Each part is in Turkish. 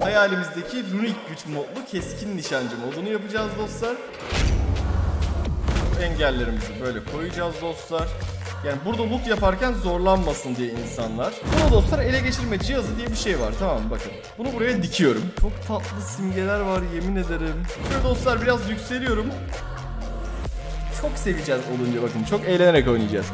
Hayalimizdeki runik güç modlu keskin nişancı modunu yapacağız dostlar. Engellerimizi böyle koyacağız dostlar. Yani burada loot yaparken zorlanmasın diye insanlar. Buna dostlar ele geçirme cihazı diye bir şey var tamam mı bakın. Bunu buraya dikiyorum. Çok tatlı simgeler var yemin ederim. Şöyle dostlar biraz yükseliyorum. Çok seveceğiz olunca bakın çok eğlenerek oynayacağız.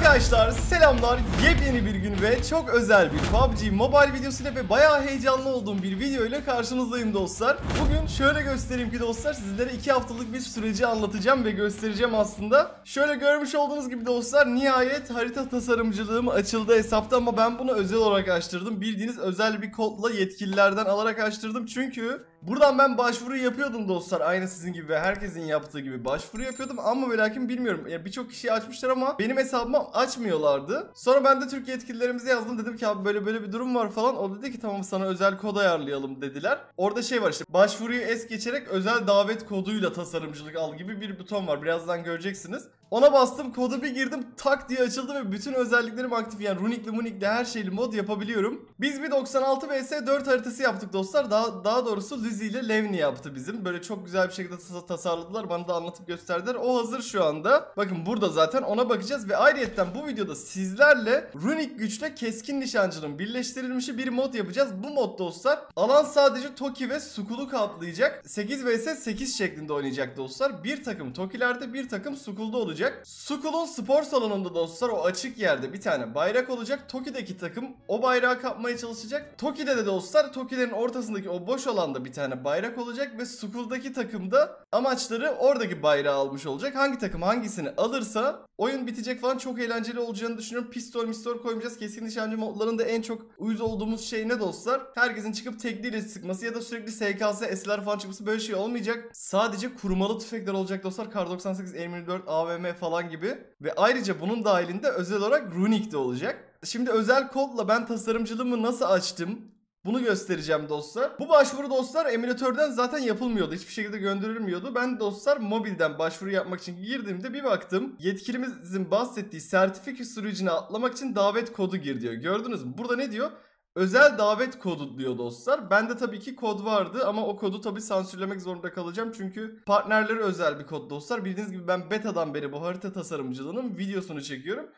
Arkadaşlar selamlar yepyeni bir gün ve çok özel bir PUBG Mobile videosuyla ve bayağı heyecanlı olduğum bir video ile karşınızdayım dostlar. Bugün şöyle göstereyim ki dostlar sizlere 2 haftalık bir süreci anlatacağım ve göstereceğim aslında. Şöyle görmüş olduğunuz gibi dostlar nihayet harita tasarımcılığım açıldı hesapta ama ben bunu özel olarak açtırdım. Bildiğiniz özel bir kodla yetkililerden alarak açtırdım çünkü Buradan ben başvuru yapıyordum dostlar aynı sizin gibi ve herkesin yaptığı gibi başvuru yapıyordum ama ve bilmiyorum yani birçok kişi açmışlar ama benim hesabıma açmıyorlardı. Sonra ben de Türkiye yetkililerimize yazdım. Dedim ki abi böyle böyle bir durum var falan. O dedi ki tamam sana özel kod ayarlayalım dediler. Orada şey var işte başvuruyu es geçerek özel davet koduyla tasarımcılık al gibi bir buton var. Birazdan göreceksiniz. Ona bastım kodu bir girdim tak diye açıldı ve bütün özelliklerim aktif yani runikli munikli her şeyli mod yapabiliyorum. Biz bir 96 vs 4 haritası yaptık dostlar. Daha, daha doğrusu Lizzy ile Levni yaptı bizim. Böyle çok güzel bir şekilde tas tasarladılar. Bana da anlatıp gösterdiler. O hazır şu anda. Bakın burada zaten ona bakacağız ve ayrıyetten bu videoda sizlerle runik güçle keskin nişancının birleştirilmişi bir mod yapacağız. Bu mod dostlar alan sadece Toki ve Sukulu kaplayacak. 8 vs 8 şeklinde oynayacak dostlar. Bir takım Tokilerde bir takım Sukul'da olacak olacak. Sukul'un spor salonunda dostlar o açık yerde bir tane bayrak olacak. Toki'deki takım o bayrağı kapmaya çalışacak. Toki'de de dostlar Toki'lerin ortasındaki o boş alanda bir tane bayrak olacak ve Sukul'daki takım da amaçları oradaki bayrağı almış olacak. Hangi takım hangisini alırsa oyun bitecek falan çok eğlenceli olacağını düşünüyorum. Pistol mistol koymayacağız. Keskin nişancı modlarında en çok uyuz olduğumuz şey ne dostlar? Herkesin çıkıp tekliyle sıkması ya da sürekli SKS, SLR falan çıkması böyle şey olmayacak. Sadece kurmalı tüfekler olacak dostlar. Kar 98, M24, AVM, ve falan gibi. Ve ayrıca bunun dahilinde özel olarak Runic de olacak. Şimdi özel kodla ben tasarımcılığımı nasıl açtım? Bunu göstereceğim dostlar. Bu başvuru dostlar emülatörden zaten yapılmıyordu. Hiçbir şekilde gönderilmiyordu. Ben dostlar mobilden başvuru yapmak için girdiğimde bir baktım. Yetkilimizin bahsettiği sertifika sürecini atlamak için davet kodu gir diyor. Gördünüz mü? Burada ne diyor? Özel davet kodu diyor dostlar. Bende tabii ki kod vardı ama o kodu tabii sansürlemek zorunda kalacağım. Çünkü partnerleri özel bir kod dostlar. Bildiğiniz gibi ben betadan beri bu harita tasarımcılığının videosunu çekiyorum.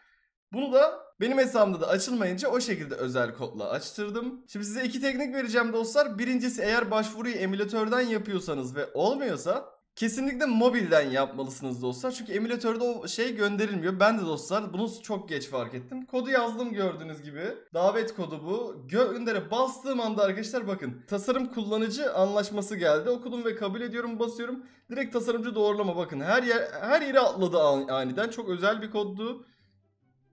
Bunu da benim hesabımda da açılmayınca o şekilde özel kodla açtırdım. Şimdi size iki teknik vereceğim dostlar. Birincisi eğer başvuruyu emülatörden yapıyorsanız ve olmuyorsa Kesinlikle mobilden yapmalısınız dostlar. Çünkü emülatörde o şey gönderilmiyor. Ben de dostlar bunu çok geç fark ettim. Kodu yazdım gördüğünüz gibi. Davet kodu bu. Göndere bastığım anda arkadaşlar bakın. Tasarım kullanıcı anlaşması geldi. Okudum ve kabul ediyorum basıyorum. Direkt tasarımcı doğrulama bakın. Her yer her yere atladı aniden. Çok özel bir koddu.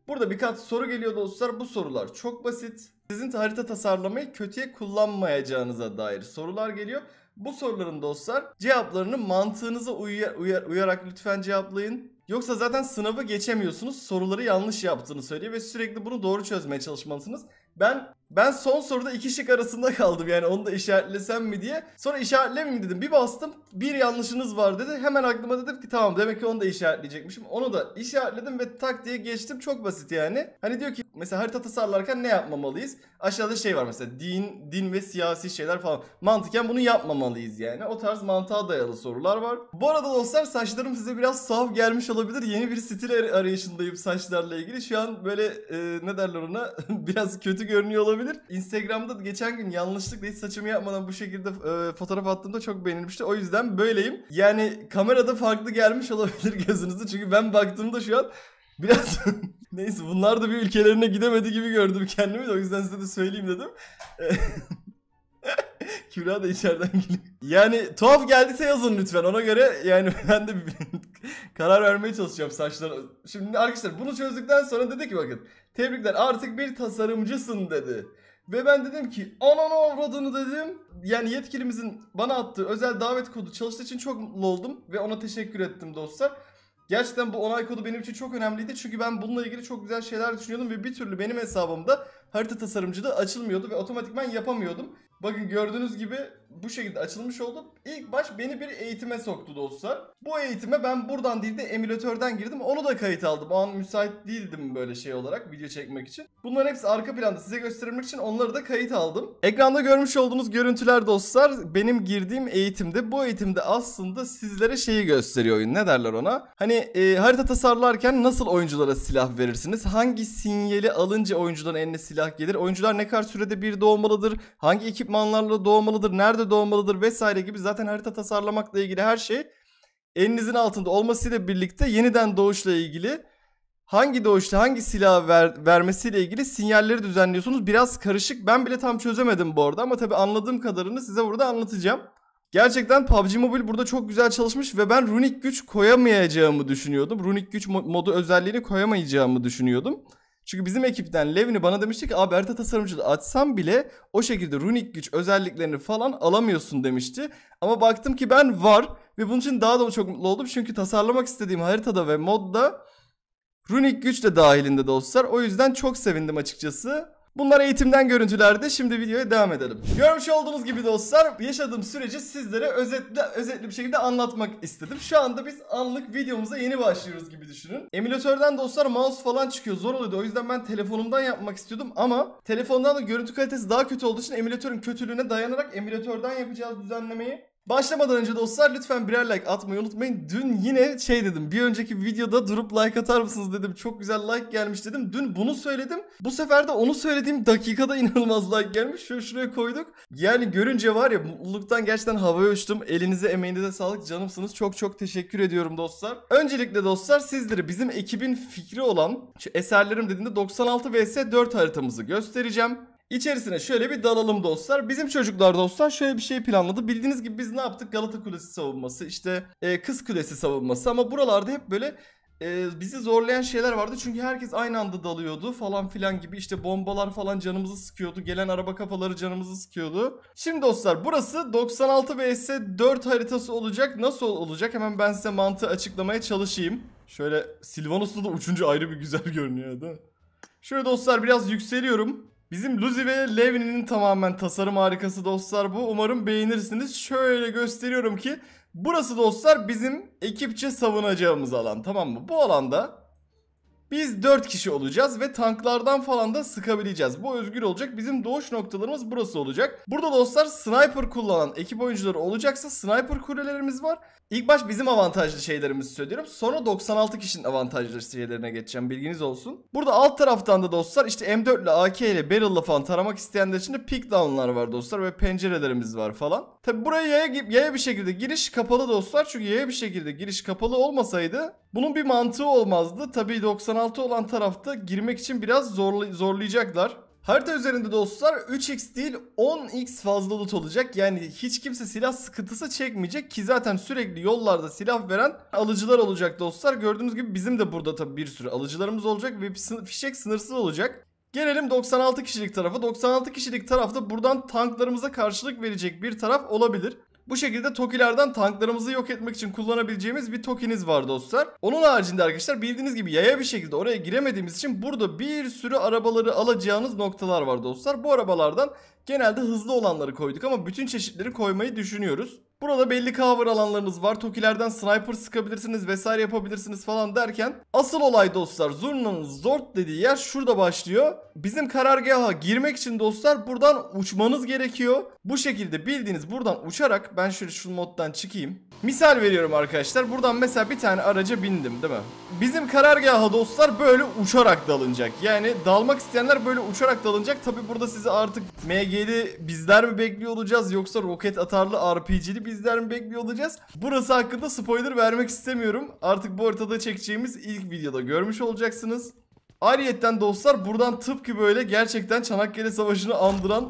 Burada birkaç soru geliyor dostlar. Bu sorular çok basit. Sizin harita tasarlamayı kötüye kullanmayacağınıza dair sorular geliyor. Bu soruların dostlar cevaplarını mantığınıza uyar, uyar, uyarak lütfen cevaplayın. Yoksa zaten sınavı geçemiyorsunuz. Soruları yanlış yaptığını söylüyor ve sürekli bunu doğru çözmeye çalışmalısınız. Ben ben son soruda iki şık arasında kaldım yani onu da işaretlesem mi diye. Sonra işaretlemeyeyim dedim. Bir bastım bir yanlışınız var dedi. Hemen aklıma dedim ki tamam demek ki onu da işaretleyecekmişim. Onu da işaretledim ve tak diye geçtim. Çok basit yani. Hani diyor ki mesela harita tasarlarken ne yapmamalıyız? Aşağıda şey var mesela din, din ve siyasi şeyler falan. Mantıken bunu yapmamalıyız yani. O tarz mantığa dayalı sorular var. Bu arada dostlar saçlarım size biraz saf gelmiş olabilir. Yeni bir stil arayışındayım saçlarla ilgili. Şu an böyle e, ne derler ona biraz kötü kötü görünüyor olabilir. Instagram'da geçen gün yanlışlıkla hiç saçımı yapmadan bu şekilde e, fotoğraf attığımda çok beğenilmişti. O yüzden böyleyim. Yani kamerada farklı gelmiş olabilir gözünüzde. Çünkü ben baktığımda şu an biraz neyse bunlar da bir ülkelerine gidemedi gibi gördüm kendimi de o yüzden size de söyleyeyim dedim. Kübra da içeriden geliyor. Yani tuhaf geldiyse yazın lütfen. Ona göre yani ben de bir karar vermeye çalışacağım saçlar. Şimdi arkadaşlar bunu çözdükten sonra dedi ki bakın. Tebrikler artık bir tasarımcısın dedi. Ve ben dedim ki ananı avradını dedim. Yani yetkilimizin bana attığı özel davet kodu çalıştığı için çok mutlu oldum. Ve ona teşekkür ettim dostlar. Gerçekten bu onay kodu benim için çok önemliydi. Çünkü ben bununla ilgili çok güzel şeyler düşünüyordum ve bir türlü benim hesabımda harita tasarımcılığı açılmıyordu ve otomatikman yapamıyordum. Bakın gördüğünüz gibi bu şekilde açılmış oldu. İlk baş beni bir eğitime soktu dostlar. Bu eğitime ben buradan değil de emülatörden girdim. Onu da kayıt aldım. O an müsait değildim böyle şey olarak video çekmek için. Bunların hepsi arka planda size göstermek için onları da kayıt aldım. Ekranda görmüş olduğunuz görüntüler dostlar benim girdiğim eğitimde. Bu eğitimde aslında sizlere şeyi gösteriyor oyun. Ne derler ona? Hani e, harita tasarlarken nasıl oyunculara silah verirsiniz? Hangi sinyali alınca oyuncuların eline silah gelir? Oyuncular ne kadar sürede bir doğmalıdır? Hangi ekipmanlarla doğmalıdır? Nerede nerede doğmalıdır vesaire gibi zaten harita tasarlamakla ilgili her şey elinizin altında olmasıyla birlikte yeniden doğuşla ilgili hangi doğuşta hangi silah ver, vermesiyle ilgili sinyalleri düzenliyorsunuz. Biraz karışık. Ben bile tam çözemedim bu arada ama tabii anladığım kadarını size burada anlatacağım. Gerçekten PUBG Mobile burada çok güzel çalışmış ve ben runik güç koyamayacağımı düşünüyordum. Runik güç modu özelliğini koyamayacağımı düşünüyordum. Çünkü bizim ekipten Levni bana demişti ki abi harita tasarımcılığı açsam bile o şekilde runik güç özelliklerini falan alamıyorsun demişti. Ama baktım ki ben var ve bunun için daha da çok mutlu oldum. Çünkü tasarlamak istediğim haritada ve modda runik güç de dahilinde dostlar. O yüzden çok sevindim açıkçası. Bunlar eğitimden görüntülerdi. Şimdi videoya devam edelim. Görmüş olduğunuz gibi dostlar yaşadığım süreci sizlere özetle, özetli bir şekilde anlatmak istedim. Şu anda biz anlık videomuza yeni başlıyoruz gibi düşünün. Emülatörden dostlar mouse falan çıkıyor. Zor oluyordu. O yüzden ben telefonumdan yapmak istiyordum ama telefondan da görüntü kalitesi daha kötü olduğu için emülatörün kötülüğüne dayanarak emülatörden yapacağız düzenlemeyi. Başlamadan önce dostlar lütfen birer like atmayı unutmayın. Dün yine şey dedim bir önceki videoda durup like atar mısınız dedim. Çok güzel like gelmiş dedim. Dün bunu söyledim. Bu sefer de onu söylediğim dakikada inanılmaz like gelmiş. Şöyle şuraya koyduk. Yani görünce var ya mutluluktan gerçekten havaya uçtum. Elinize emeğinize sağlık canımsınız. Çok çok teşekkür ediyorum dostlar. Öncelikle dostlar sizlere bizim ekibin fikri olan şu eserlerim dediğinde 96 vs 4 haritamızı göstereceğim. İçerisine şöyle bir dalalım dostlar. Bizim çocuklar dostlar şöyle bir şey planladı. Bildiğiniz gibi biz ne yaptık? Galata Kulesi savunması, işte e, Kız Kulesi savunması ama buralarda hep böyle e, bizi zorlayan şeyler vardı. Çünkü herkes aynı anda dalıyordu falan filan gibi. İşte bombalar falan canımızı sıkıyordu. Gelen araba kafaları canımızı sıkıyordu. Şimdi dostlar burası 96 vs 4 haritası olacak. Nasıl olacak? Hemen ben size mantığı açıklamaya çalışayım. Şöyle Silvanus'ta da uçuncu ayrı bir güzel görünüyor değil mi? Şöyle dostlar biraz yükseliyorum. Bizim Luzi ve Levin'in tamamen tasarım harikası dostlar bu. Umarım beğenirsiniz. Şöyle gösteriyorum ki burası dostlar bizim ekipçe savunacağımız alan tamam mı? Bu alanda biz 4 kişi olacağız ve tanklardan falan da sıkabileceğiz. Bu özgür olacak. Bizim doğuş noktalarımız burası olacak. Burada dostlar sniper kullanan ekip oyuncuları olacaksa sniper kulelerimiz var. İlk baş bizim avantajlı şeylerimizi söylüyorum. Sonra 96 kişinin avantajlı şeylerine geçeceğim. Bilginiz olsun. Burada alt taraftan da dostlar işte M4 ile AK ile barrel ile falan taramak isteyenler için de pick down'lar var dostlar ve pencerelerimiz var falan. Tabi buraya yaya, yaya bir şekilde giriş kapalı dostlar. Çünkü yaya bir şekilde giriş kapalı olmasaydı bunun bir mantığı olmazdı. Tabi 96 96 olan tarafta girmek için biraz zorla zorlayacaklar. Harita üzerinde dostlar 3x değil 10x fazla loot olacak. Yani hiç kimse silah sıkıntısı çekmeyecek ki zaten sürekli yollarda silah veren alıcılar olacak dostlar. Gördüğünüz gibi bizim de burada tabii bir sürü alıcılarımız olacak ve fişek sınırsız olacak. Gelelim 96 kişilik tarafa. 96 kişilik tarafta buradan tanklarımıza karşılık verecek bir taraf olabilir. Bu şekilde tokilerden tanklarımızı yok etmek için kullanabileceğimiz bir tokiniz var dostlar. Onun haricinde arkadaşlar bildiğiniz gibi yaya bir şekilde oraya giremediğimiz için burada bir sürü arabaları alacağınız noktalar var dostlar. Bu arabalardan genelde hızlı olanları koyduk ama bütün çeşitleri koymayı düşünüyoruz. Burada belli cover alanlarınız var. Tokilerden sniper sıkabilirsiniz vesaire yapabilirsiniz falan derken asıl olay dostlar Zurna'nın Zort dediği yer şurada başlıyor. Bizim karargaha girmek için dostlar buradan uçmanız gerekiyor. Bu şekilde bildiğiniz buradan uçarak ben şöyle şu moddan çıkayım. Misal veriyorum arkadaşlar. Buradan mesela bir tane araca bindim değil mi? Bizim karargaha dostlar böyle uçarak dalınacak. Yani dalmak isteyenler böyle uçarak dalınacak. Tabi burada sizi artık MG'li bizler mi bekliyor olacağız yoksa roket atarlı RPG'li bir bizler mi bekliyor olacağız? Burası hakkında spoiler vermek istemiyorum. Artık bu ortada çekeceğimiz ilk videoda görmüş olacaksınız. Ayrıyetten dostlar buradan tıpkı böyle gerçekten Çanakkale Savaşı'nı andıran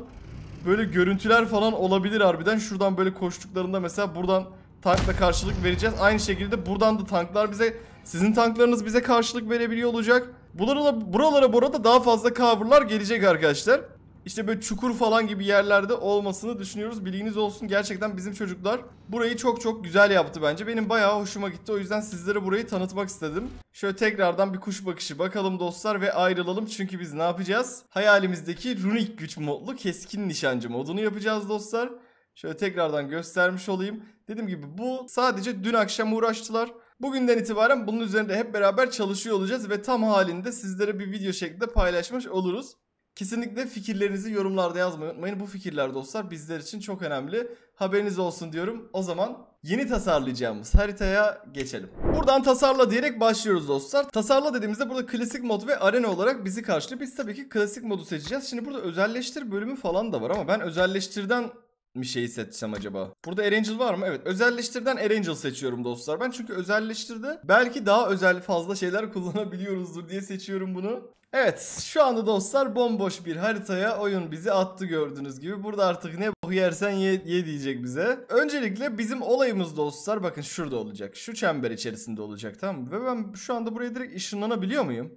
böyle görüntüler falan olabilir harbiden. Şuradan böyle koştuklarında mesela buradan tankla karşılık vereceğiz. Aynı şekilde buradan da tanklar bize sizin tanklarınız bize karşılık verebiliyor olacak. Buralara, buralara bu arada daha fazla coverlar gelecek arkadaşlar. İşte böyle çukur falan gibi yerlerde olmasını düşünüyoruz. Bilginiz olsun gerçekten bizim çocuklar burayı çok çok güzel yaptı bence. Benim bayağı hoşuma gitti. O yüzden sizlere burayı tanıtmak istedim. Şöyle tekrardan bir kuş bakışı bakalım dostlar ve ayrılalım. Çünkü biz ne yapacağız? Hayalimizdeki runik güç modlu keskin nişancı modunu yapacağız dostlar. Şöyle tekrardan göstermiş olayım. Dediğim gibi bu sadece dün akşam uğraştılar. Bugünden itibaren bunun üzerinde hep beraber çalışıyor olacağız ve tam halinde sizlere bir video şeklinde paylaşmış oluruz. Kesinlikle fikirlerinizi yorumlarda yazmayı unutmayın. Bu fikirler dostlar bizler için çok önemli. Haberiniz olsun diyorum. O zaman yeni tasarlayacağımız haritaya geçelim. Buradan tasarla diyerek başlıyoruz dostlar. Tasarla dediğimizde burada klasik mod ve arena olarak bizi karşılıyor. Biz tabii ki klasik modu seçeceğiz. Şimdi burada özelleştir bölümü falan da var ama ben özelleştirden bir şeyi seçsem acaba? Burada Erangel var mı? Evet. Özelleştirden Erangel seçiyorum dostlar. Ben çünkü özelleştirde belki daha özel fazla şeyler kullanabiliyoruzdur diye seçiyorum bunu. Evet şu anda dostlar bomboş bir haritaya oyun bizi attı gördüğünüz gibi. Burada artık ne boku yersen ye, ye diyecek bize. Öncelikle bizim olayımız dostlar bakın şurada olacak. Şu çember içerisinde olacak tamam mı? Ve ben şu anda buraya direkt ışınlanabiliyor muyum?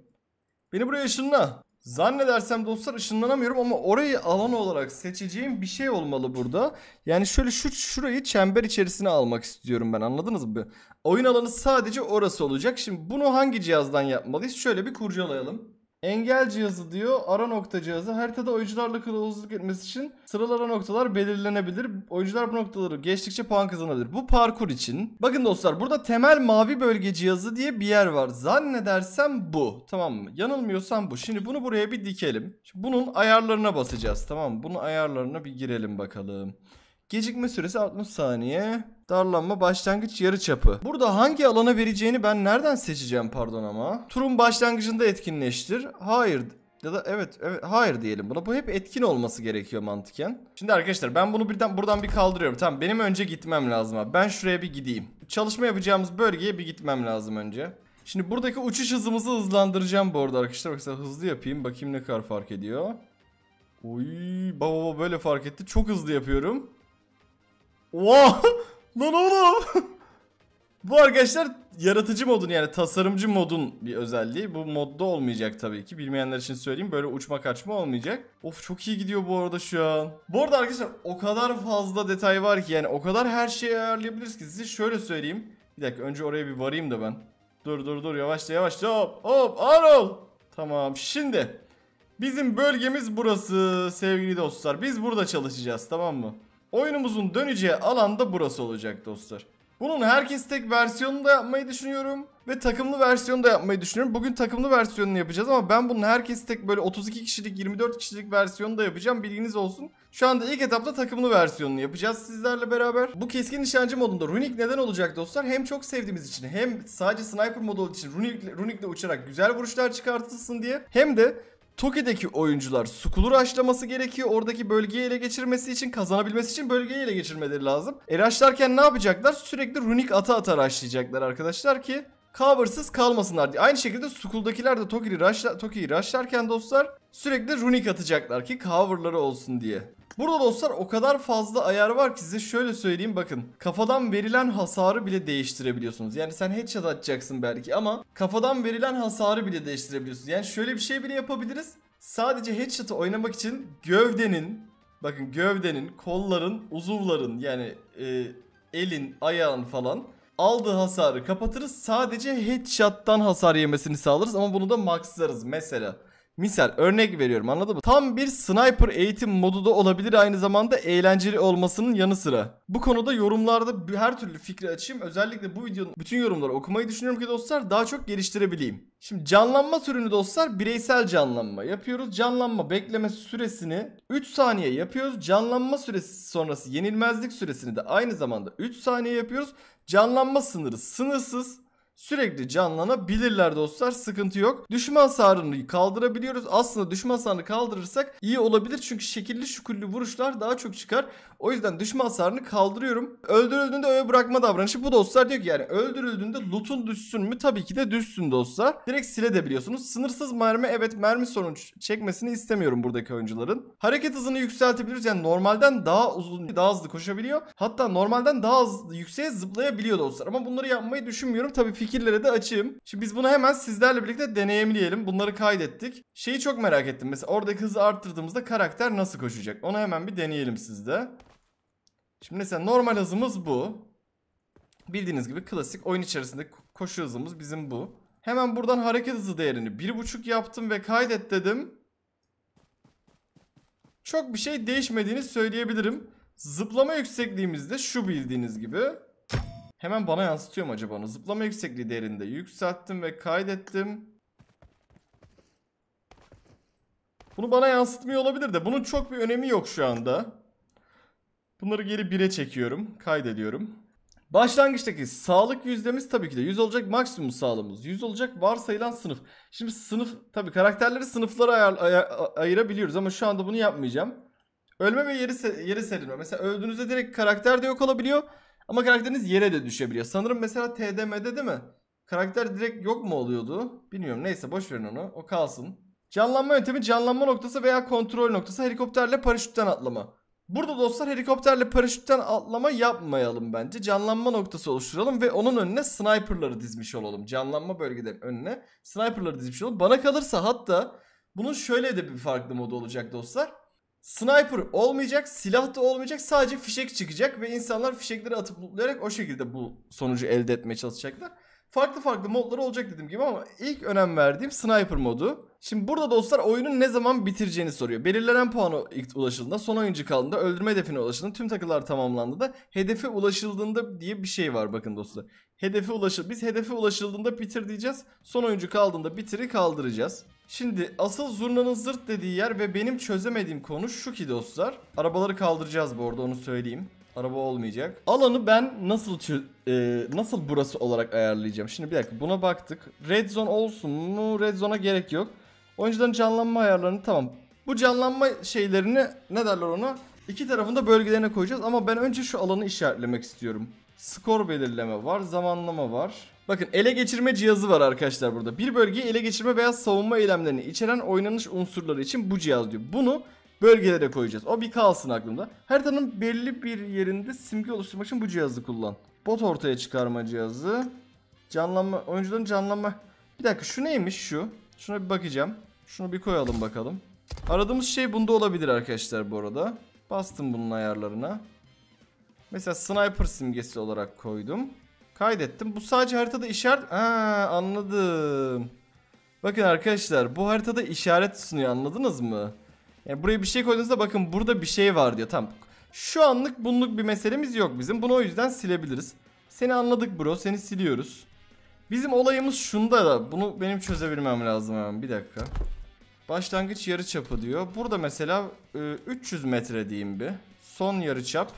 Beni buraya ışınla. Zannedersem dostlar ışınlanamıyorum ama orayı alan olarak seçeceğim bir şey olmalı burada. Yani şöyle şu şurayı çember içerisine almak istiyorum ben anladınız mı? Oyun alanı sadece orası olacak. Şimdi bunu hangi cihazdan yapmalıyız? Şöyle bir kurcalayalım. Engel cihazı diyor, ara nokta cihazı. Haritada oyuncularla kılavuzluk etmesi için sıralara noktalar belirlenebilir. Oyuncular bu noktaları geçtikçe puan kazanabilir. Bu parkur için. Bakın dostlar burada temel mavi bölge cihazı diye bir yer var. Zannedersem bu. Tamam mı? Yanılmıyorsam bu. Şimdi bunu buraya bir dikelim. Şimdi bunun ayarlarına basacağız. Tamam mı? Bunun ayarlarına bir girelim bakalım. Gecikme süresi 60 saniye. Darlanma başlangıç yarı çapı. Burada hangi alana vereceğini ben nereden seçeceğim pardon ama. Turun başlangıcında etkinleştir. Hayır ya da evet, evet hayır diyelim buna. Bu hep etkin olması gerekiyor mantıken. Şimdi arkadaşlar ben bunu birden buradan bir kaldırıyorum. Tamam benim önce gitmem lazım abi. Ben şuraya bir gideyim. Çalışma yapacağımız bölgeye bir gitmem lazım önce. Şimdi buradaki uçuş hızımızı hızlandıracağım bu arada arkadaşlar. Bak hızlı yapayım. Bakayım ne kadar fark ediyor. Oy baba baba böyle fark etti. Çok hızlı yapıyorum. Oha! Lan oğlum. Bu arkadaşlar yaratıcı modun yani tasarımcı modun bir özelliği. Bu modda olmayacak tabii ki. Bilmeyenler için söyleyeyim. Böyle uçma kaçma olmayacak. Of çok iyi gidiyor bu arada şu an. Bu arada arkadaşlar o kadar fazla detay var ki yani o kadar her şeyi ayarlayabiliriz ki size şöyle söyleyeyim. Bir dakika önce oraya bir varayım da ben. Dur dur dur yavaşla yavaşla hop hop Arol. Tamam şimdi bizim bölgemiz burası sevgili dostlar. Biz burada çalışacağız tamam mı? Oyunumuzun döneceği alan da burası olacak dostlar. Bunun herkes tek versiyonunu da yapmayı düşünüyorum. Ve takımlı versiyonu da yapmayı düşünüyorum. Bugün takımlı versiyonunu yapacağız ama ben bunun herkes tek böyle 32 kişilik 24 kişilik versiyonu da yapacağım. Bilginiz olsun. Şu anda ilk etapta takımlı versiyonunu yapacağız sizlerle beraber. Bu keskin nişancı modunda Runik neden olacak dostlar? Hem çok sevdiğimiz için hem sadece sniper modu için Runic, Runic'le uçarak güzel vuruşlar çıkartılsın diye hem de Toki'deki oyuncular Skull'u aşlaması gerekiyor. Oradaki bölgeyi ele geçirmesi için kazanabilmesi için bölgeyi ele geçirmeleri lazım. El aşlarken ne yapacaklar? Sürekli runik ata ata aşlayacaklar arkadaşlar ki coversız kalmasınlar diye. Aynı şekilde Skull'dakiler de Toki'yi rushla, Toki rushlarken dostlar sürekli runik atacaklar ki coverları olsun diye. Burada dostlar o kadar fazla ayar var ki size şöyle söyleyeyim bakın. Kafadan verilen hasarı bile değiştirebiliyorsunuz. Yani sen headshot atacaksın belki ama kafadan verilen hasarı bile değiştirebiliyorsunuz. Yani şöyle bir şey bile yapabiliriz. Sadece headshot'ı oynamak için gövdenin, bakın gövdenin, kolların, uzuvların yani e, elin, ayağın falan aldığı hasarı kapatırız. Sadece headshot'tan hasar yemesini sağlarız ama bunu da maxlarız mesela. Misal örnek veriyorum anladın mı? Tam bir sniper eğitim modu da olabilir aynı zamanda eğlenceli olmasının yanı sıra. Bu konuda yorumlarda her türlü fikri açayım. Özellikle bu videonun bütün yorumları okumayı düşünüyorum ki dostlar daha çok geliştirebileyim. Şimdi canlanma türünü dostlar bireysel canlanma yapıyoruz. Canlanma bekleme süresini 3 saniye yapıyoruz. Canlanma süresi sonrası yenilmezlik süresini de aynı zamanda 3 saniye yapıyoruz. Canlanma sınırı sınırsız sürekli canlanabilirler dostlar. Sıkıntı yok. Düşman sarını kaldırabiliyoruz. Aslında düşman sarını kaldırırsak iyi olabilir. Çünkü şekilli şüküllü vuruşlar daha çok çıkar. O yüzden düşman sarını kaldırıyorum. Öldürüldüğünde öyle bırakma davranışı. Bu dostlar diyor ki yani öldürüldüğünde loot'un düşsün mü? Tabii ki de düşsün dostlar. Direkt sile de biliyorsunuz. Sınırsız mermi evet mermi sorun çekmesini istemiyorum buradaki oyuncuların. Hareket hızını yükseltebiliriz Yani normalden daha uzun, daha hızlı koşabiliyor. Hatta normalden daha hızlı yükseğe zıplayabiliyor dostlar. Ama bunları yapmayı düşünmüyorum. Tabii fikir fikirlere de açığım. Şimdi biz bunu hemen sizlerle birlikte deneyimleyelim. Bunları kaydettik. Şeyi çok merak ettim. Mesela oradaki hızı arttırdığımızda karakter nasıl koşacak? Onu hemen bir deneyelim sizde. Şimdi mesela normal hızımız bu. Bildiğiniz gibi klasik oyun içerisinde koşu hızımız bizim bu. Hemen buradan hareket hızı değerini 1.5 yaptım ve kaydet dedim. Çok bir şey değişmediğini söyleyebilirim. Zıplama yüksekliğimiz de şu bildiğiniz gibi. Hemen bana yansıtıyor mu acaba Zıplama yüksekliği derinde yükselttim ve kaydettim. Bunu bana yansıtmıyor olabilir de bunun çok bir önemi yok şu anda. Bunları geri 1'e çekiyorum. Kaydediyorum. Başlangıçtaki sağlık yüzdemiz tabii ki de 100 olacak maksimum sağlığımız. 100 olacak varsayılan sınıf. Şimdi sınıf tabii karakterleri sınıflara ayar, ayar, ayırabiliyoruz ama şu anda bunu yapmayacağım. Ölme ve yeri, yeri serilme. Mesela öldüğünüzde direkt karakter de yok olabiliyor. Ama karakteriniz yere de düşebiliyor. Sanırım mesela TDM'de değil mi? Karakter direkt yok mu oluyordu? Bilmiyorum. Neyse boş verin onu. O kalsın. Canlanma yöntemi canlanma noktası veya kontrol noktası helikopterle paraşütten atlama. Burada dostlar helikopterle paraşütten atlama yapmayalım bence. Canlanma noktası oluşturalım ve onun önüne sniperları dizmiş olalım. Canlanma bölgeden önüne sniperları dizmiş olalım. Bana kalırsa hatta bunun şöyle de bir farklı modu olacak dostlar. Sniper olmayacak, silah da olmayacak, sadece fişek çıkacak ve insanlar fişekleri atıp buluyarak o şekilde bu sonucu elde etmeye çalışacaklar. Farklı farklı modları olacak dedim gibi ama ilk önem verdiğim sniper modu. Şimdi burada dostlar oyunun ne zaman bitireceğini soruyor. Belirlenen puana ulaşıldığında, son oyuncu kaldığında, öldürme hedefine ulaşıldığında, tüm takılar tamamlandı da hedefe ulaşıldığında diye bir şey var bakın dostlar. Hedefe ulaşıl biz hedefe ulaşıldığında bitir diyeceğiz. Son oyuncu kaldığında bitiri kaldıracağız. Şimdi asıl zurnanın zırt dediği yer ve benim çözemediğim konu şu ki dostlar. Arabaları kaldıracağız bu arada onu söyleyeyim. Araba olmayacak. Alanı ben nasıl e, nasıl burası olarak ayarlayacağım? Şimdi bir dakika buna baktık. Red zone olsun mu? Red zone'a gerek yok. Oyuncuların canlanma ayarlarını tamam. Bu canlanma şeylerini ne derler ona? İki tarafında bölgelerine koyacağız ama ben önce şu alanı işaretlemek istiyorum. Skor belirleme var, zamanlama var. Bakın ele geçirme cihazı var arkadaşlar burada. Bir bölgeyi ele geçirme veya savunma eylemlerini içeren oynanış unsurları için bu cihaz diyor. Bunu bölgelere koyacağız. O bir kalsın aklımda. Haritanın belli bir yerinde simge oluşturmak için bu cihazı kullan. Bot ortaya çıkarma cihazı. Canlanma, oyuncuların canlanma. Bir dakika şu neymiş şu? Şuna bir bakacağım. Şunu bir koyalım bakalım. Aradığımız şey bunda olabilir arkadaşlar bu arada. Bastım bunun ayarlarına. Mesela sniper simgesi olarak koydum. Kaydettim. Bu sadece haritada işaret... Aa, anladım. Bakın arkadaşlar bu haritada işaret sunuyor anladınız mı? Yani buraya bir şey koyduğunuzda bakın burada bir şey var diyor. Tamam. Şu anlık bunluk bir meselemiz yok bizim. Bunu o yüzden silebiliriz. Seni anladık bro. Seni siliyoruz. Bizim olayımız şunda da. Bunu benim çözebilmem lazım hemen. Bir dakika. Başlangıç yarı çapı diyor. Burada mesela 300 e, metre diyeyim bir. Son yarı çap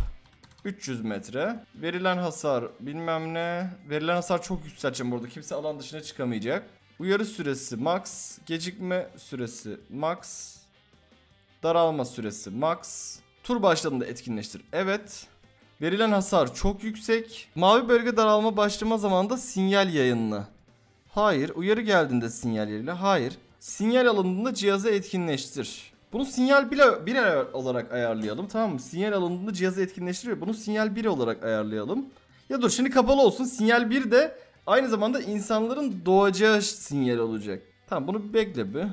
300 metre. Verilen hasar bilmem ne. Verilen hasar çok yükselteceğim burada. Kimse alan dışına çıkamayacak. Uyarı süresi max. Gecikme süresi max. Daralma süresi max. Tur başladığında etkinleştir. Evet. Verilen hasar çok yüksek. Mavi bölge daralma başlama zamanında sinyal yayınlı. Hayır. Uyarı geldiğinde sinyal yerine. Hayır. Sinyal alındığında cihazı etkinleştir. Bunu sinyal 1, 1 olarak ayarlayalım. Tamam mı? Sinyal alındığında cihazı etkinleştiriyor. Bunu sinyal 1 olarak ayarlayalım. Ya dur şimdi kapalı olsun. Sinyal 1 de aynı zamanda insanların doğacağı sinyal olacak. Tamam bunu bekle bir.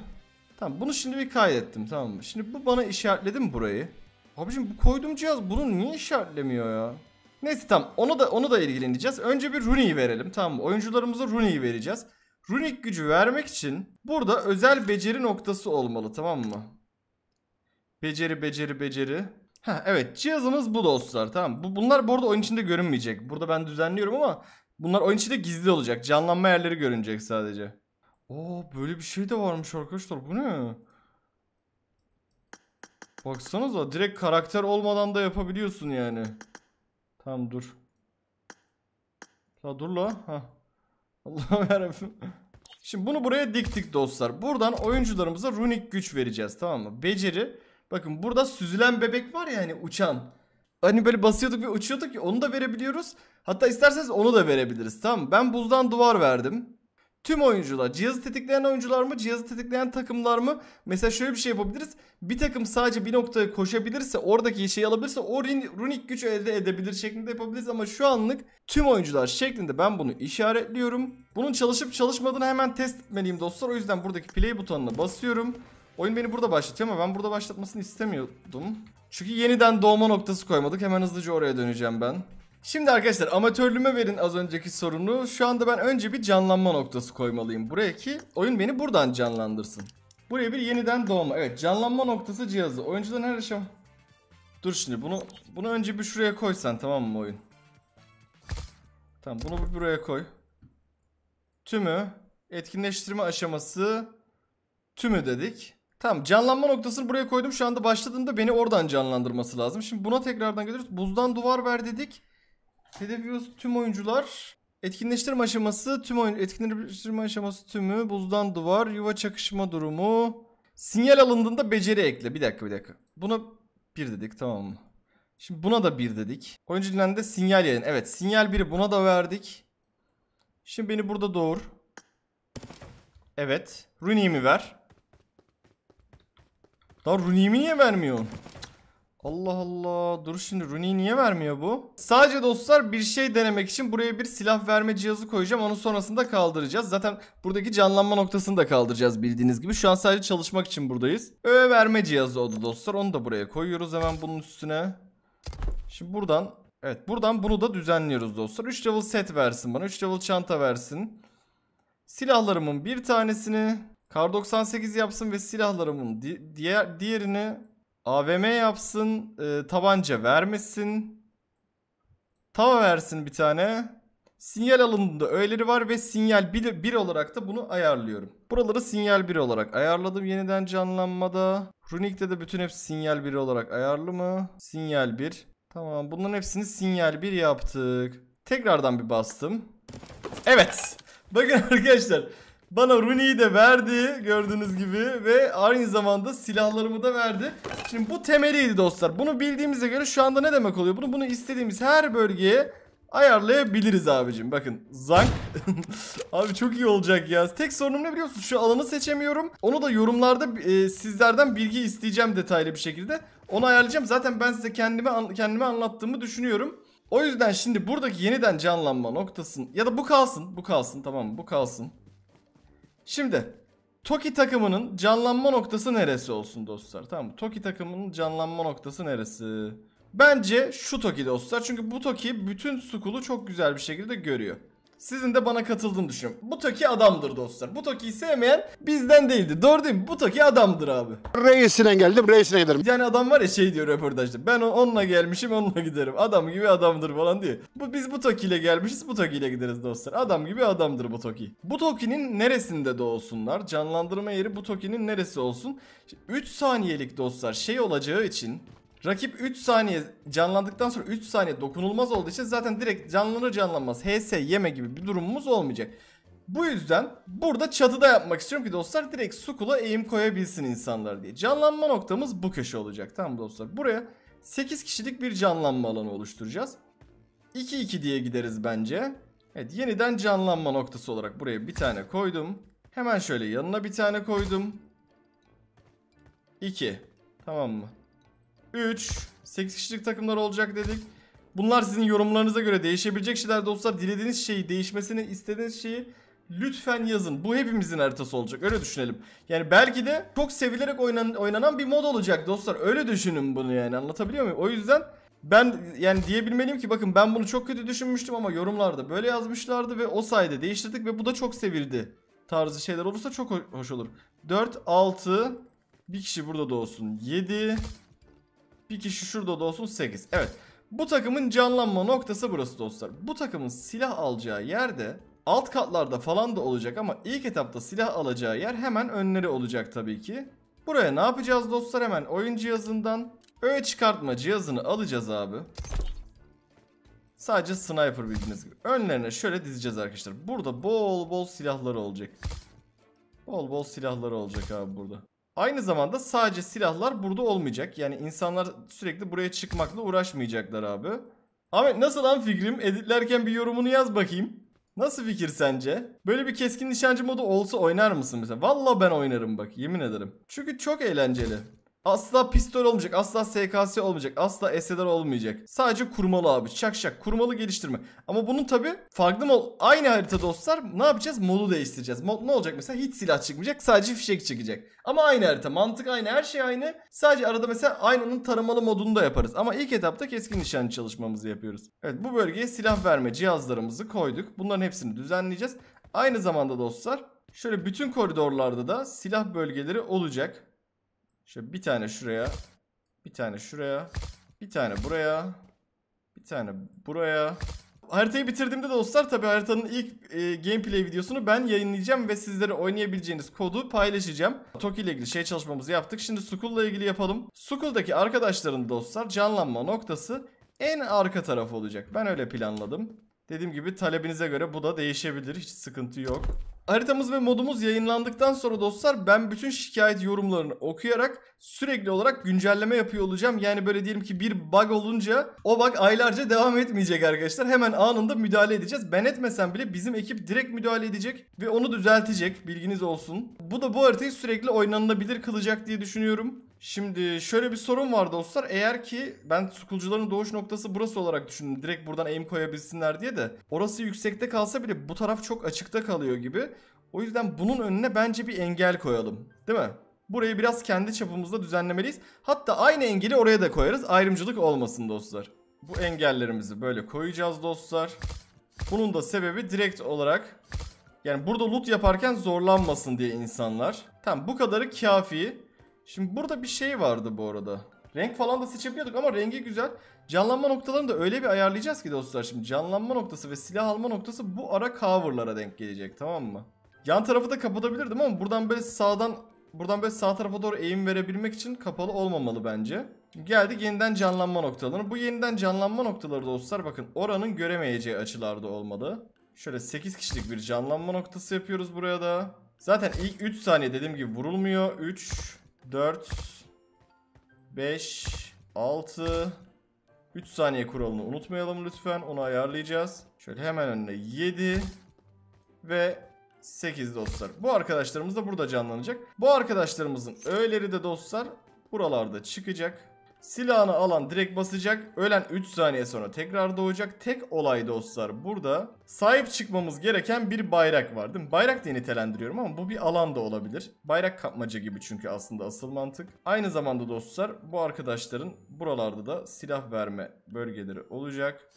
Tamam bunu şimdi bir kaydettim tamam mı? Şimdi bu bana işaretledi mi burayı? Abicim bu koyduğum cihaz bunu niye işaretlemiyor ya? Neyse tamam onu da onu da ilgileneceğiz. Önce bir Rooney'i verelim tamam mı? Oyuncularımıza Rooney'i vereceğiz. Runik gücü vermek için burada özel beceri noktası olmalı tamam mı? Beceri beceri beceri. Ha evet cihazımız bu dostlar tamam Bu, bunlar bu arada oyun içinde görünmeyecek. Burada ben düzenliyorum ama bunlar oyun içinde gizli olacak. Canlanma yerleri görünecek sadece. Oo böyle bir şey de varmış arkadaşlar. Bu ne? Baksanıza direkt karakter olmadan da yapabiliyorsun yani. Tamam dur. La dur la. Heh. Allah'ım yarabbim. Şimdi bunu buraya diktik dostlar. Buradan oyuncularımıza runik güç vereceğiz tamam mı? Beceri. Bakın burada süzülen bebek var ya hani uçan. Hani böyle basıyorduk ve uçuyorduk ya onu da verebiliyoruz. Hatta isterseniz onu da verebiliriz tamam mı? Ben buzdan duvar verdim. Tüm oyuncular. Cihazı tetikleyen oyuncular mı? Cihazı tetikleyen takımlar mı? Mesela şöyle bir şey yapabiliriz. Bir takım sadece bir noktaya koşabilirse oradaki şeyi alabilirse o runik güç elde edebilir şeklinde yapabiliriz. Ama şu anlık tüm oyuncular şeklinde ben bunu işaretliyorum. Bunun çalışıp çalışmadığını hemen test etmeliyim dostlar. O yüzden buradaki play butonuna basıyorum. Oyun beni burada başlatıyor ama ben burada başlatmasını istemiyordum. Çünkü yeniden doğma noktası koymadık. Hemen hızlıca oraya döneceğim ben. Şimdi arkadaşlar amatörlüğüme verin az önceki sorunu. Şu anda ben önce bir canlanma noktası koymalıyım buraya ki oyun beni buradan canlandırsın. Buraya bir yeniden doğma. Evet canlanma noktası cihazı. Oyuncuların her aşama... Dur şimdi bunu bunu önce bir şuraya koysan tamam mı oyun? Tamam bunu bir buraya koy. Tümü etkinleştirme aşaması tümü dedik. Tamam canlanma noktasını buraya koydum. Şu anda başladığımda beni oradan canlandırması lazım. Şimdi buna tekrardan geliyoruz. Buzdan duvar ver dedik. Hedef tüm oyuncular Etkinleştirme aşaması tüm oyun etkinleştirme aşaması tümü buzdan duvar yuva çakışma durumu sinyal alındığında beceri ekle bir dakika bir dakika buna bir dedik tamam mı şimdi buna da bir dedik oyuncu de sinyal yayın evet sinyal biri buna da verdik şimdi beni burada doğur evet Runi'yi mi ver Lan Runi'yi niye vermiyor Allah Allah. Dur şimdi Rooney'i niye vermiyor bu? Sadece dostlar bir şey denemek için buraya bir silah verme cihazı koyacağım. Onun sonrasında kaldıracağız. Zaten buradaki canlanma noktasını da kaldıracağız bildiğiniz gibi. Şu an sadece çalışmak için buradayız. Ö verme cihazı oldu dostlar. Onu da buraya koyuyoruz hemen bunun üstüne. Şimdi buradan evet buradan bunu da düzenliyoruz dostlar. 3 level set versin bana. 3 level çanta versin. Silahlarımın bir tanesini Kar 98 yapsın ve silahlarımın di diğer diğerini AVM yapsın. E, tabanca vermesin. Tava versin bir tane. Sinyal alındığında öğeleri var ve sinyal 1, 1 olarak da bunu ayarlıyorum. Buraları sinyal 1 olarak ayarladım yeniden canlanmada. Runik'te de bütün hepsi sinyal 1 olarak ayarlı mı? Sinyal 1. Tamam bunların hepsini sinyal 1 yaptık. Tekrardan bir bastım. Evet. Bakın arkadaşlar bana Rooney'i de verdi gördüğünüz gibi ve aynı zamanda silahlarımı da verdi. Şimdi bu temeliydi dostlar. Bunu bildiğimize göre şu anda ne demek oluyor? Bunu bunu istediğimiz her bölgeye ayarlayabiliriz abicim. Bakın zank. Abi çok iyi olacak ya. Tek sorunum ne biliyorsun? Şu alanı seçemiyorum. Onu da yorumlarda e, sizlerden bilgi isteyeceğim detaylı bir şekilde. Onu ayarlayacağım. Zaten ben size kendime an kendime anlattığımı düşünüyorum. O yüzden şimdi buradaki yeniden canlanma noktasın ya da bu kalsın. Bu kalsın tamam mı? Bu kalsın. Şimdi Toki takımının canlanma noktası neresi olsun dostlar? Tamam mı? Toki takımının canlanma noktası neresi? Bence şu Toki dostlar. Çünkü bu Toki bütün Skull'u çok güzel bir şekilde görüyor. Sizin de bana katıldığını düşünüyorum. Bu Toki adamdır dostlar. Bu Toki'yi sevmeyen bizden değildi. Doğru değil mi? Bu Toki adamdır abi. Reisine geldim reisine giderim. Yani adam var ya şey diyor röportajda. Ben onunla gelmişim onunla giderim. Adam gibi adamdır falan diyor. Bu, biz bu Toki ile gelmişiz bu Toki ile gideriz dostlar. Adam gibi adamdır bu Toki. Bu Toki'nin neresinde doğsunlar? Canlandırma yeri bu Toki'nin neresi olsun? 3 saniyelik dostlar şey olacağı için Rakip 3 saniye canlandıktan sonra 3 saniye dokunulmaz olduğu için zaten direkt canlanır canlanmaz HS yeme gibi bir durumumuz olmayacak. Bu yüzden burada çatıda yapmak istiyorum ki dostlar direkt sukula eğim koyabilsin insanlar diye. Canlanma noktamız bu köşe olacak tamam dostlar. Buraya 8 kişilik bir canlanma alanı oluşturacağız. 2-2 diye gideriz bence. Evet yeniden canlanma noktası olarak buraya bir tane koydum. Hemen şöyle yanına bir tane koydum. 2. Tamam mı? 3, 8 kişilik takımlar olacak dedik. Bunlar sizin yorumlarınıza göre değişebilecek şeyler dostlar. Dilediğiniz şeyi, değişmesini istediğiniz şeyi lütfen yazın. Bu hepimizin haritası olacak. Öyle düşünelim. Yani belki de çok sevilerek oynan, oynanan bir mod olacak dostlar. Öyle düşünün bunu yani. Anlatabiliyor muyum? O yüzden ben yani diyebilmeliyim ki bakın ben bunu çok kötü düşünmüştüm ama yorumlarda böyle yazmışlardı ve o sayede değiştirdik ve bu da çok sevildi. Tarzı şeyler olursa çok hoş olur. 4, 6, bir kişi burada da olsun. 7, bir kişi şurada da olsun 8. Evet. Bu takımın canlanma noktası burası dostlar. Bu takımın silah alacağı yerde alt katlarda falan da olacak ama ilk etapta silah alacağı yer hemen önleri olacak tabii ki. Buraya ne yapacağız dostlar hemen oyun cihazından öğe çıkartma cihazını alacağız abi. Sadece sniper bildiğiniz gibi. Önlerine şöyle dizeceğiz arkadaşlar. Burada bol bol silahları olacak. Bol bol silahları olacak abi burada. Aynı zamanda sadece silahlar burada olmayacak. Yani insanlar sürekli buraya çıkmakla uğraşmayacaklar abi. Ahmet nasıl lan fikrim? Editlerken bir yorumunu yaz bakayım. Nasıl fikir sence? Böyle bir keskin nişancı modu olsa oynar mısın mesela? Valla ben oynarım bak yemin ederim. Çünkü çok eğlenceli. Asla pistol olmayacak. Asla SKS olmayacak. Asla SLR olmayacak. Sadece kurmalı abi. Şak şak. Kurmalı geliştirme. Ama bunun tabi farklı mod. Aynı harita dostlar. Ne yapacağız? Modu değiştireceğiz. Mod ne olacak mesela? Hiç silah çıkmayacak. Sadece fişek çekecek. Ama aynı harita. Mantık aynı. Her şey aynı. Sadece arada mesela aynanın taramalı modunu da yaparız. Ama ilk etapta keskin nişan çalışmamızı yapıyoruz. Evet bu bölgeye silah verme cihazlarımızı koyduk. Bunların hepsini düzenleyeceğiz. Aynı zamanda dostlar Şöyle bütün koridorlarda da silah bölgeleri olacak. Şöyle bir tane şuraya. Bir tane şuraya. Bir tane buraya. Bir tane buraya. Haritayı bitirdiğimde dostlar tabi haritanın ilk e, gameplay videosunu ben yayınlayacağım ve sizlere oynayabileceğiniz kodu paylaşacağım. Toki ile ilgili şey çalışmamızı yaptık. Şimdi Sukul ile ilgili yapalım. Sukul'daki arkadaşların dostlar canlanma noktası en arka taraf olacak. Ben öyle planladım. Dediğim gibi talebinize göre bu da değişebilir. Hiç sıkıntı yok. Haritamız ve modumuz yayınlandıktan sonra dostlar ben bütün şikayet yorumlarını okuyarak sürekli olarak güncelleme yapıyor olacağım. Yani böyle diyelim ki bir bug olunca o bug aylarca devam etmeyecek arkadaşlar. Hemen anında müdahale edeceğiz. Ben etmesem bile bizim ekip direkt müdahale edecek ve onu düzeltecek. Bilginiz olsun. Bu da bu haritayı sürekli oynanılabilir kılacak diye düşünüyorum. Şimdi şöyle bir sorun var dostlar. Eğer ki ben sukulcuların doğuş noktası burası olarak düşündüm. Direkt buradan aim koyabilsinler diye de. Orası yüksekte kalsa bile bu taraf çok açıkta kalıyor gibi. O yüzden bunun önüne bence bir engel koyalım. Değil mi? Burayı biraz kendi çapımızda düzenlemeliyiz. Hatta aynı engeli oraya da koyarız. Ayrımcılık olmasın dostlar. Bu engellerimizi böyle koyacağız dostlar. Bunun da sebebi direkt olarak yani burada loot yaparken zorlanmasın diye insanlar. Tamam bu kadarı kafi. Şimdi burada bir şey vardı bu arada. Renk falan da seçebiliyorduk ama rengi güzel. Canlanma noktalarını da öyle bir ayarlayacağız ki dostlar. Şimdi canlanma noktası ve silah alma noktası bu ara coverlara denk gelecek tamam mı? Yan tarafı da kapatabilirdim ama buradan böyle sağdan buradan böyle sağ tarafa doğru eğim verebilmek için kapalı olmamalı bence. Geldi yeniden canlanma noktalarına. Bu yeniden canlanma noktaları dostlar bakın oranın göremeyeceği açılarda olmalı. Şöyle 8 kişilik bir canlanma noktası yapıyoruz buraya da. Zaten ilk 3 saniye dediğim gibi vurulmuyor. 3 4 5 6 3 saniye kuralını unutmayalım lütfen. Onu ayarlayacağız. Şöyle hemen önüne 7 ve 8 dostlar. Bu arkadaşlarımız da burada canlanacak. Bu arkadaşlarımızın öğeleri de dostlar buralarda çıkacak. Silahını alan direkt basacak. Ölen 3 saniye sonra tekrar doğacak. Tek olay dostlar burada sahip çıkmamız gereken bir bayrak var değil mi? Bayrak diye nitelendiriyorum ama bu bir alan da olabilir. Bayrak kapmaca gibi çünkü aslında asıl mantık. Aynı zamanda dostlar bu arkadaşların buralarda da silah verme bölgeleri olacak.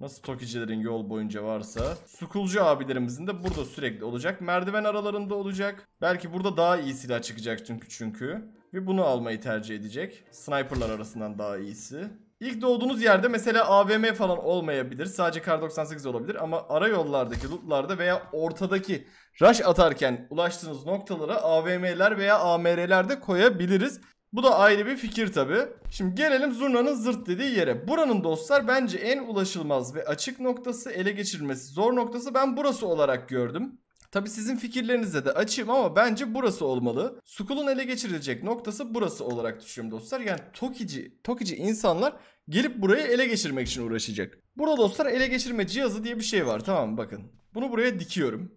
Nasıl tokicilerin yol boyunca varsa. Sukulcu abilerimizin de burada sürekli olacak. Merdiven aralarında olacak. Belki burada daha iyi silah çıkacak çünkü çünkü. Ve bunu almayı tercih edecek. Sniperlar arasından daha iyisi. İlk doğduğunuz yerde mesela AVM falan olmayabilir. Sadece kar 98 olabilir ama ara yollardaki lootlarda veya ortadaki rush atarken ulaştığınız noktalara AVM'ler veya AMR'ler de koyabiliriz. Bu da ayrı bir fikir tabi. Şimdi gelelim zurnanın zırt dediği yere. Buranın dostlar bence en ulaşılmaz ve açık noktası ele geçirmesi zor noktası ben burası olarak gördüm. Tabi sizin fikirlerinize de açayım ama bence burası olmalı. Sukulun ele geçirilecek noktası burası olarak düşünüyorum dostlar. Yani Tokici, Tokici insanlar gelip burayı ele geçirmek için uğraşacak. Burada dostlar ele geçirme cihazı diye bir şey var tamam bakın. Bunu buraya dikiyorum.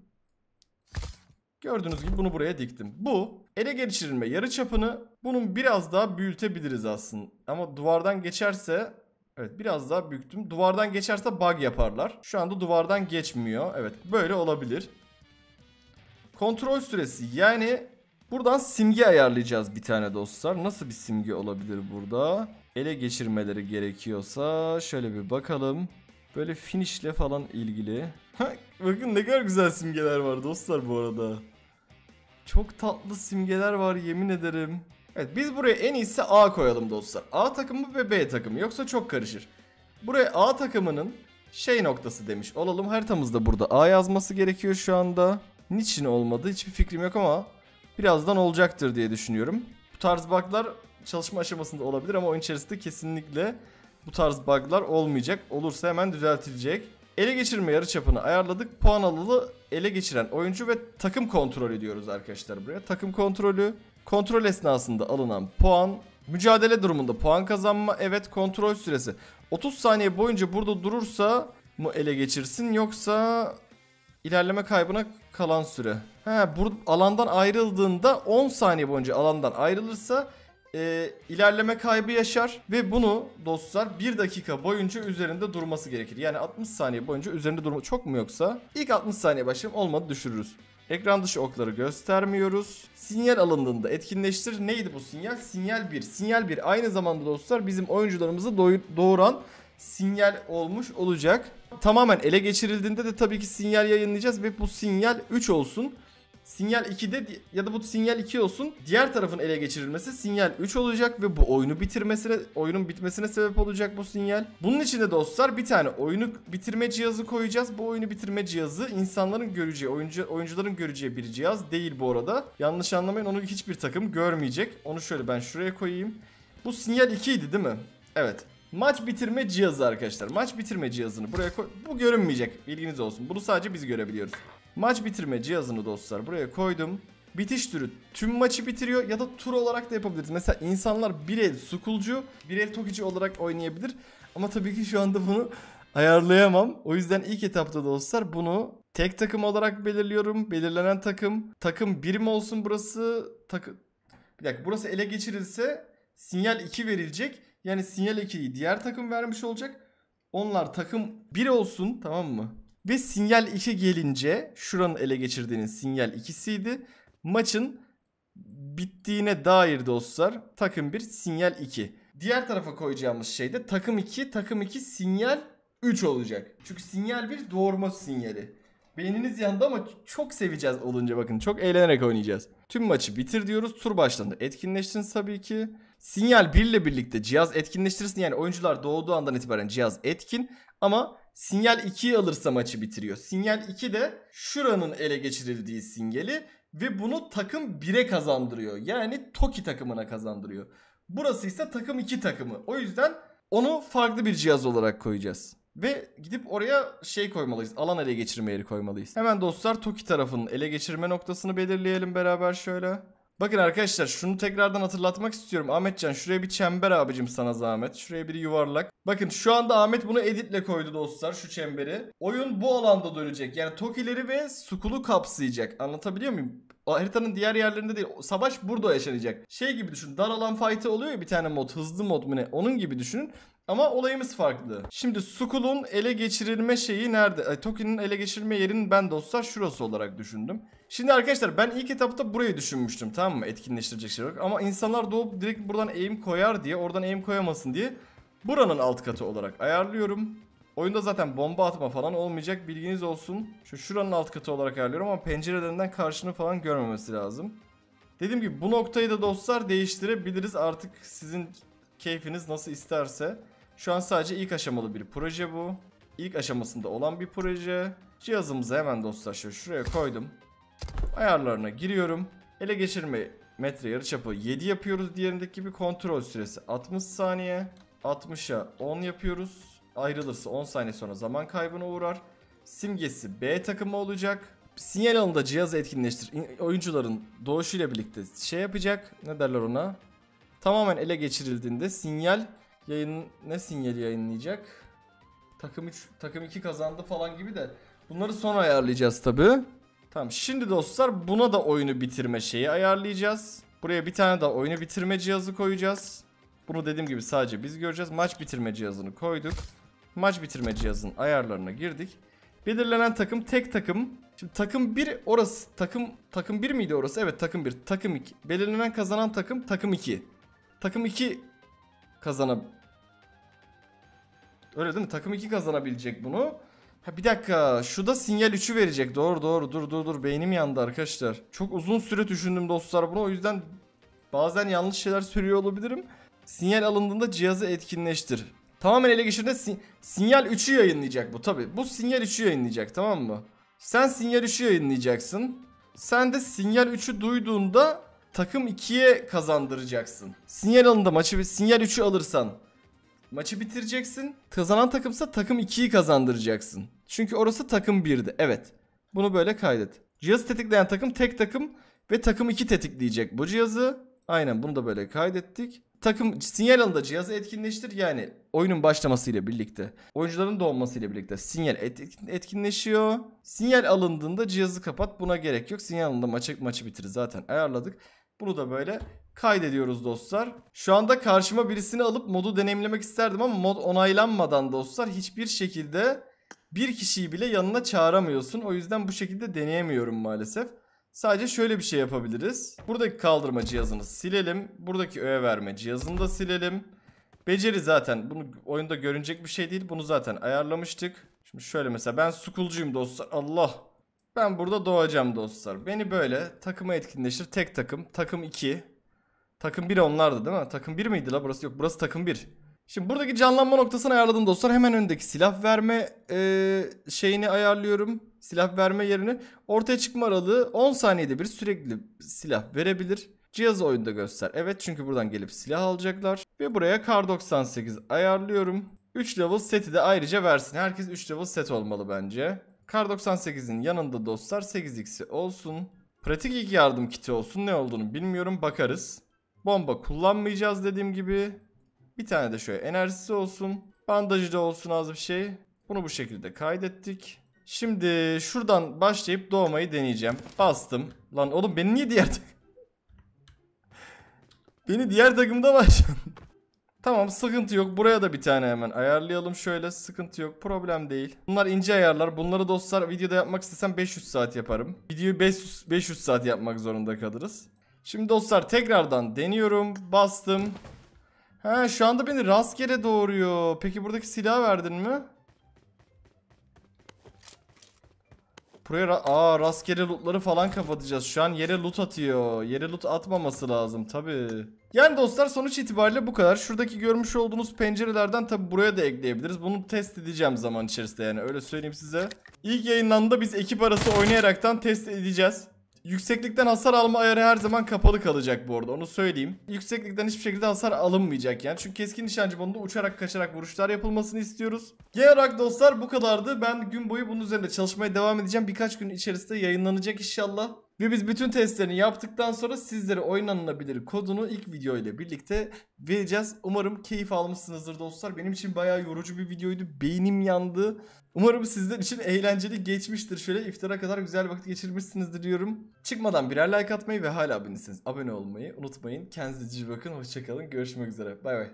Gördüğünüz gibi bunu buraya diktim. Bu ele geçirilme yarı çapını bunun biraz daha büyütebiliriz aslında. Ama duvardan geçerse Evet biraz daha büyüktüm. Duvardan geçerse bug yaparlar. Şu anda duvardan geçmiyor. Evet böyle olabilir. Kontrol süresi yani buradan simge ayarlayacağız bir tane dostlar. Nasıl bir simge olabilir burada? Ele geçirmeleri gerekiyorsa şöyle bir bakalım. Böyle finishle falan ilgili. Bakın ne kadar güzel simgeler var dostlar bu arada. Çok tatlı simgeler var yemin ederim. Evet biz buraya en iyisi A koyalım dostlar. A takımı ve B takımı yoksa çok karışır. Buraya A takımının şey noktası demiş olalım. Haritamızda burada A yazması gerekiyor şu anda. Niçin olmadı hiçbir fikrim yok ama birazdan olacaktır diye düşünüyorum. Bu tarz bug'lar çalışma aşamasında olabilir ama oyun içerisinde kesinlikle bu tarz bug'lar olmayacak. Olursa hemen düzeltilecek. Ele geçirme yarı çapını ayarladık. Puan alalı ele geçiren oyuncu ve takım kontrolü diyoruz arkadaşlar buraya. Takım kontrolü, kontrol esnasında alınan puan, mücadele durumunda puan kazanma, evet kontrol süresi. 30 saniye boyunca burada durursa mı ele geçirsin yoksa ilerleme kaybına kalan süre. He, bur alandan ayrıldığında 10 saniye boyunca alandan ayrılırsa e, ilerleme kaybı yaşar ve bunu dostlar 1 dakika boyunca üzerinde durması gerekir. Yani 60 saniye boyunca üzerinde durma çok mu yoksa ilk 60 saniye başım olmadı düşürürüz. Ekran dışı okları göstermiyoruz. Sinyal alındığında etkinleştir. Neydi bu sinyal? Sinyal 1. Sinyal 1 aynı zamanda dostlar bizim oyuncularımızı doğuran sinyal olmuş olacak. Tamamen ele geçirildiğinde de tabii ki sinyal yayınlayacağız ve bu sinyal 3 olsun. Sinyal 2'de ya da bu sinyal 2 olsun. Diğer tarafın ele geçirilmesi sinyal 3 olacak ve bu oyunu bitirmesine, oyunun bitmesine sebep olacak bu sinyal. Bunun için de dostlar bir tane oyunu bitirme cihazı koyacağız. Bu oyunu bitirme cihazı insanların göreceği, oyuncu, oyuncuların göreceği bir cihaz değil bu arada. Yanlış anlamayın onu hiçbir takım görmeyecek. Onu şöyle ben şuraya koyayım. Bu sinyal 2 idi değil mi? Evet. Maç bitirme cihazı arkadaşlar. Maç bitirme cihazını buraya koy. Bu görünmeyecek. Bilginiz olsun. Bunu sadece biz görebiliyoruz. Maç bitirme cihazını dostlar buraya koydum. Bitiş türü tüm maçı bitiriyor ya da tur olarak da yapabiliriz. Mesela insanlar bir el sukulcu, bir el tokici olarak oynayabilir. Ama tabii ki şu anda bunu ayarlayamam. O yüzden ilk etapta dostlar bunu tek takım olarak belirliyorum. Belirlenen takım. Takım birim olsun burası? Takı... Bir dakika burası ele geçirilse sinyal 2 verilecek. Yani sinyal 2'yi diğer takım vermiş olacak. Onlar takım 1 olsun tamam mı? Ve sinyal 2 gelince şuranın ele geçirdiğinin sinyal 2'siydi. Maçın bittiğine dair dostlar takım 1 sinyal 2. Diğer tarafa koyacağımız şey de takım 2 takım 2 sinyal 3 olacak. Çünkü sinyal 1 doğurma sinyali. Beyniniz yandı ama çok seveceğiz olunca bakın. Çok eğlenerek oynayacağız. Tüm maçı bitir diyoruz. Tur başlandı. Etkinleştiniz tabii ki. Sinyal 1 ile birlikte cihaz etkinleştirirsin. Yani oyuncular doğduğu andan itibaren cihaz etkin ama sinyal 2'yi alırsa maçı bitiriyor. Sinyal 2 de şuranın ele geçirildiği sinyali ve bunu takım 1'e kazandırıyor. Yani Toki takımına kazandırıyor. Burası ise takım 2 takımı. O yüzden onu farklı bir cihaz olarak koyacağız. Ve gidip oraya şey koymalıyız. Alan ele geçirme yeri koymalıyız. Hemen dostlar Toki tarafının ele geçirme noktasını belirleyelim beraber şöyle. Bakın arkadaşlar şunu tekrardan hatırlatmak istiyorum. Ahmetcan şuraya bir çember abicim sana zahmet. Şuraya bir yuvarlak. Bakın şu anda Ahmet bunu editle koydu dostlar şu çemberi. Oyun bu alanda dönecek. Yani Tokileri ve Sukulu kapsayacak. Anlatabiliyor muyum? haritanın diğer yerlerinde değil. Savaş burada yaşanacak. Şey gibi düşün. Dar alan fight'ı oluyor ya bir tane mod. Hızlı mod mu ne? Onun gibi düşünün. Ama olayımız farklı. Şimdi Sukul'un ele geçirilme şeyi nerede? Ay, e, Toki'nin ele geçirilme yerinin ben dostlar şurası olarak düşündüm. Şimdi arkadaşlar ben ilk etapta burayı düşünmüştüm tamam mı? Etkinleştirecek şey olarak. Ama insanlar doğup direkt buradan aim koyar diye oradan aim koyamasın diye buranın alt katı olarak ayarlıyorum. Oyunda zaten bomba atma falan olmayacak bilginiz olsun. Şu şuranın alt katı olarak ayarlıyorum ama pencerelerinden karşını falan görmemesi lazım. Dediğim gibi bu noktayı da dostlar değiştirebiliriz artık sizin keyfiniz nasıl isterse. Şu an sadece ilk aşamalı bir proje bu. İlk aşamasında olan bir proje. Cihazımızı hemen dostlar şuraya koydum. Ayarlarına giriyorum. Ele geçirme metre yarıçapı 7 yapıyoruz. Diğerindeki gibi kontrol süresi 60 saniye. 60'a 10 yapıyoruz. Ayrılırsa 10 saniye sonra zaman kaybına uğrar. Simgesi B takımı olacak. Sinyal alında cihazı etkinleştir. Oyuncuların doğuşuyla birlikte şey yapacak. Ne derler ona? Tamamen ele geçirildiğinde sinyal yayın ne sinyali yayınlayacak? Takım 3, takım 2 kazandı falan gibi de bunları sonra ayarlayacağız tabi. Tamam şimdi dostlar buna da oyunu bitirme şeyi ayarlayacağız. Buraya bir tane daha oyunu bitirme cihazı koyacağız. Bunu dediğim gibi sadece biz göreceğiz. Maç bitirme cihazını koyduk. Maç bitirme cihazının ayarlarına girdik. Belirlenen takım tek takım. Şimdi takım 1 orası takım takım 1 miydi orası? Evet takım 1. Takım 2. Belirlenen kazanan takım takım 2. Takım 2 kazanabilir Öyle değil mi? Takım 2 kazanabilecek bunu. Ha bir dakika. Şu da sinyal 3'ü verecek. Doğru doğru. Dur dur dur. Beynim yandı arkadaşlar. Çok uzun süre düşündüm dostlar bunu. O yüzden bazen yanlış şeyler söylüyor olabilirim. Sinyal alındığında cihazı etkinleştir. Tamamen ele geçirdiğinde sin sinyal 3'ü yayınlayacak bu tabi. Bu sinyal 3'ü yayınlayacak tamam mı? Sen sinyal 3'ü yayınlayacaksın. Sen de sinyal 3'ü duyduğunda takım 2'ye kazandıracaksın. Sinyal alında maçı sinyal 3'ü alırsan Maçı bitireceksin. Kazanan takımsa takım 2'yi kazandıracaksın. Çünkü orası takım 1'di. Evet. Bunu böyle kaydet. Cihazı tetikleyen takım tek takım ve takım 2 tetikleyecek bu cihazı. Aynen bunu da böyle kaydettik. Takım sinyal alında cihazı etkinleştir. Yani oyunun başlamasıyla birlikte, oyuncuların doğmasıyla birlikte sinyal etkinleşiyor. Sinyal alındığında cihazı kapat. Buna gerek yok. Sinyal alında maçı, maçı bitirir zaten ayarladık. Bunu da böyle kaydediyoruz dostlar. Şu anda karşıma birisini alıp modu deneyimlemek isterdim ama mod onaylanmadan dostlar hiçbir şekilde bir kişiyi bile yanına çağıramıyorsun. O yüzden bu şekilde deneyemiyorum maalesef. Sadece şöyle bir şey yapabiliriz. Buradaki kaldırma cihazını silelim. Buradaki öğe verme cihazını da silelim. Beceri zaten bunu oyunda görünecek bir şey değil. Bunu zaten ayarlamıştık. Şimdi şöyle mesela ben sukulcuyum dostlar. Allah. Ben burada doğacağım dostlar. Beni böyle takıma etkinleştir. Tek takım. Takım 2. Takım 1 onlardı değil mi? Takım 1 miydi la burası? Yok burası takım 1. Şimdi buradaki canlanma noktasını ayarladım dostlar. Hemen öndeki silah verme e, şeyini ayarlıyorum. Silah verme yerini. Ortaya çıkma aralığı 10 saniyede bir sürekli silah verebilir. Cihazı oyunda göster. Evet çünkü buradan gelip silah alacaklar. Ve buraya kar 98 ayarlıyorum. 3 level seti de ayrıca versin. Herkes 3 level set olmalı bence. Kar 98'in yanında dostlar 8x'i olsun. Pratik ilk yardım kiti olsun. Ne olduğunu bilmiyorum bakarız. Bomba kullanmayacağız dediğim gibi. Bir tane de şöyle enerjisi olsun. Bandajı da olsun az bir şey. Bunu bu şekilde kaydettik. Şimdi şuradan başlayıp doğmayı deneyeceğim. Bastım. Lan oğlum beni niye diğer Beni diğer takımda başladım. tamam sıkıntı yok. Buraya da bir tane hemen ayarlayalım şöyle. Sıkıntı yok. Problem değil. Bunlar ince ayarlar. Bunları dostlar videoda yapmak istesem 500 saat yaparım. Videoyu 500, 500 saat yapmak zorunda kalırız. Şimdi dostlar tekrardan deniyorum. Bastım. Ha şu anda beni rastgele doğuruyor. Peki buradaki silah verdin mi? Buraya ra Aa, rastgele lootları falan kapatacağız. Şu an yere loot atıyor. Yere loot atmaması lazım tabi. Yani dostlar sonuç itibariyle bu kadar. Şuradaki görmüş olduğunuz pencerelerden tabi buraya da ekleyebiliriz. Bunu test edeceğim zaman içerisinde yani öyle söyleyeyim size. İlk yayınlandı biz ekip arası oynayaraktan test edeceğiz. Yükseklikten hasar alma ayarı her zaman kapalı kalacak bu arada onu söyleyeyim. Yükseklikten hiçbir şekilde hasar alınmayacak yani. Çünkü keskin nişancı bonunda uçarak kaçarak vuruşlar yapılmasını istiyoruz. Genel olarak dostlar bu kadardı. Ben gün boyu bunun üzerinde çalışmaya devam edeceğim. Birkaç gün içerisinde yayınlanacak inşallah. Ve biz bütün testlerini yaptıktan sonra sizlere oynanılabilir kodunu ilk video ile birlikte vereceğiz. Umarım keyif almışsınızdır dostlar. Benim için bayağı yorucu bir videoydu. Beynim yandı. Umarım sizler için eğlenceli geçmiştir. Şöyle iftara kadar güzel vakit geçirmişsinizdir diyorum. Çıkmadan birer like atmayı ve hala abonesiniz. Abone olmayı unutmayın. Kendinize iyi bakın. Hoşçakalın. Görüşmek üzere. Bay bay.